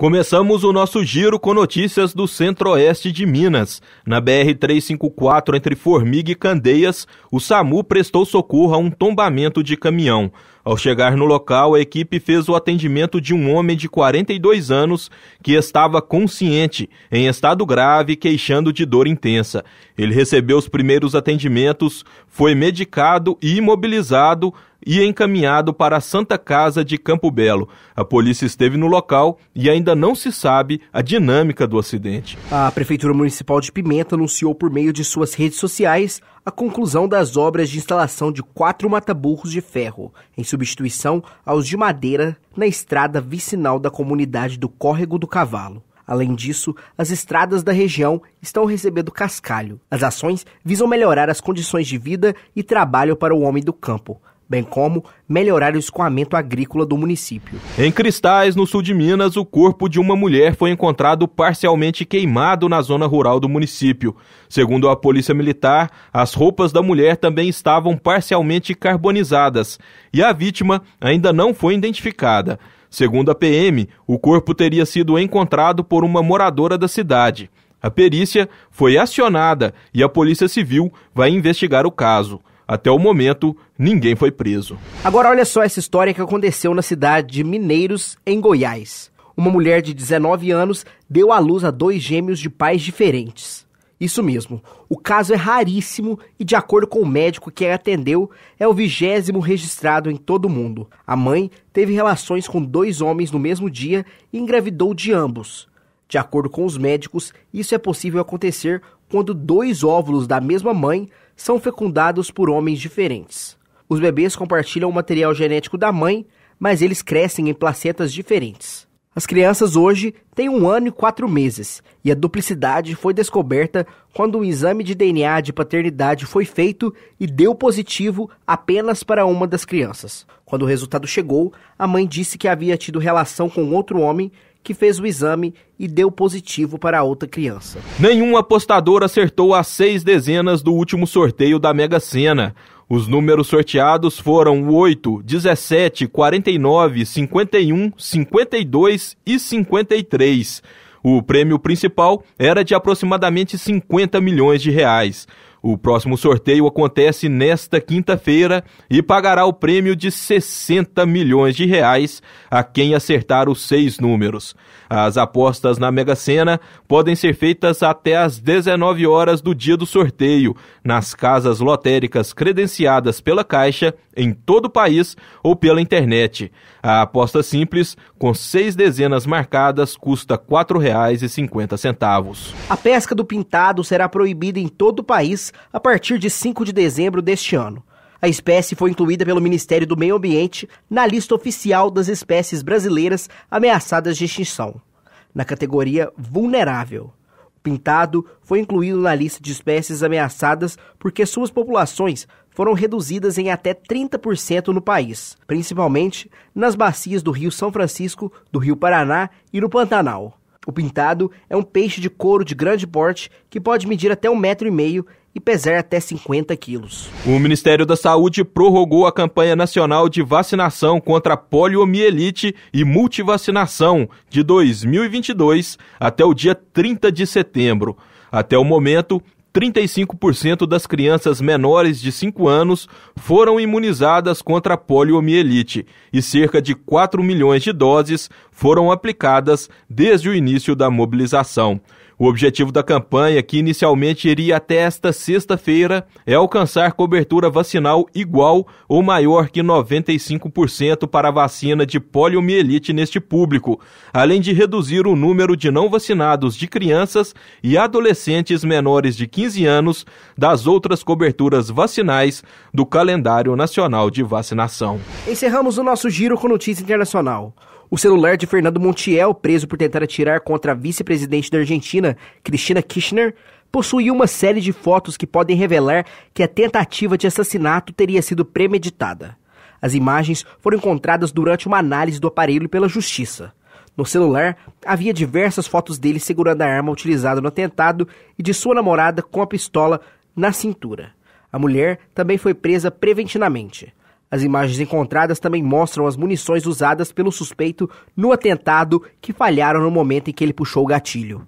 Começamos o nosso giro com notícias do centro-oeste de Minas. Na BR-354, entre Formiga e Candeias, o SAMU prestou socorro a um tombamento de caminhão. Ao chegar no local, a equipe fez o atendimento de um homem de 42 anos que estava consciente, em estado grave, queixando de dor intensa. Ele recebeu os primeiros atendimentos, foi medicado e imobilizado e encaminhado para a Santa Casa de Campo Belo. A polícia esteve no local e ainda não se sabe a dinâmica do acidente. A Prefeitura Municipal de Pimenta anunciou por meio de suas redes sociais a conclusão das obras de instalação de quatro mataburros de ferro, em substituição aos de madeira, na estrada vicinal da comunidade do Córrego do Cavalo. Além disso, as estradas da região estão recebendo cascalho. As ações visam melhorar as condições de vida e trabalho para o homem do campo, bem como melhorar o escoamento agrícola do município. Em Cristais, no sul de Minas, o corpo de uma mulher foi encontrado parcialmente queimado na zona rural do município. Segundo a Polícia Militar, as roupas da mulher também estavam parcialmente carbonizadas e a vítima ainda não foi identificada. Segundo a PM, o corpo teria sido encontrado por uma moradora da cidade. A perícia foi acionada e a Polícia Civil vai investigar o caso. Até o momento, ninguém foi preso. Agora olha só essa história que aconteceu na cidade de Mineiros, em Goiás. Uma mulher de 19 anos deu à luz a dois gêmeos de pais diferentes. Isso mesmo. O caso é raríssimo e, de acordo com o médico que a atendeu, é o vigésimo registrado em todo o mundo. A mãe teve relações com dois homens no mesmo dia e engravidou de ambos. De acordo com os médicos, isso é possível acontecer quando dois óvulos da mesma mãe são fecundados por homens diferentes. Os bebês compartilham o material genético da mãe, mas eles crescem em placetas diferentes. As crianças hoje têm um ano e quatro meses, e a duplicidade foi descoberta quando um exame de DNA de paternidade foi feito e deu positivo apenas para uma das crianças. Quando o resultado chegou, a mãe disse que havia tido relação com outro homem que fez o exame e deu positivo para a outra criança. Nenhum apostador acertou as seis dezenas do último sorteio da Mega Sena. Os números sorteados foram 8, 17, 49, 51, 52 e 53. O prêmio principal era de aproximadamente 50 milhões de reais. O próximo sorteio acontece nesta quinta-feira e pagará o prêmio de 60 milhões de reais a quem acertar os seis números. As apostas na Mega Sena podem ser feitas até às 19 horas do dia do sorteio, nas casas lotéricas credenciadas pela Caixa em todo o país ou pela internet. A aposta simples, com seis dezenas marcadas, custa R$ 4,50. A pesca do pintado será proibida em todo o país a partir de 5 de dezembro deste ano. A espécie foi incluída pelo Ministério do Meio Ambiente na lista oficial das espécies brasileiras ameaçadas de extinção, na categoria vulnerável pintado foi incluído na lista de espécies ameaçadas porque suas populações foram reduzidas em até 30% no país, principalmente nas bacias do Rio São Francisco, do Rio Paraná e no Pantanal. O pintado é um peixe de couro de grande porte que pode medir até um metro e meio e pesar até 50 quilos. O Ministério da Saúde prorrogou a campanha nacional de vacinação contra poliomielite e multivacinação de 2022 até o dia 30 de setembro. Até o momento, 35% das crianças menores de 5 anos foram imunizadas contra a poliomielite e cerca de 4 milhões de doses foram aplicadas desde o início da mobilização. O objetivo da campanha, que inicialmente iria até esta sexta-feira, é alcançar cobertura vacinal igual ou maior que 95% para a vacina de poliomielite neste público, além de reduzir o número de não vacinados de crianças e adolescentes menores de 15 anos das outras coberturas vacinais do calendário nacional de vacinação. Encerramos o nosso giro com notícia internacional. O celular de Fernando Montiel, preso por tentar atirar contra a vice-presidente da Argentina, Cristina Kirchner, possuía uma série de fotos que podem revelar que a tentativa de assassinato teria sido premeditada. As imagens foram encontradas durante uma análise do aparelho pela justiça. No celular, havia diversas fotos dele segurando a arma utilizada no atentado e de sua namorada com a pistola na cintura. A mulher também foi presa preventivamente. As imagens encontradas também mostram as munições usadas pelo suspeito no atentado que falharam no momento em que ele puxou o gatilho.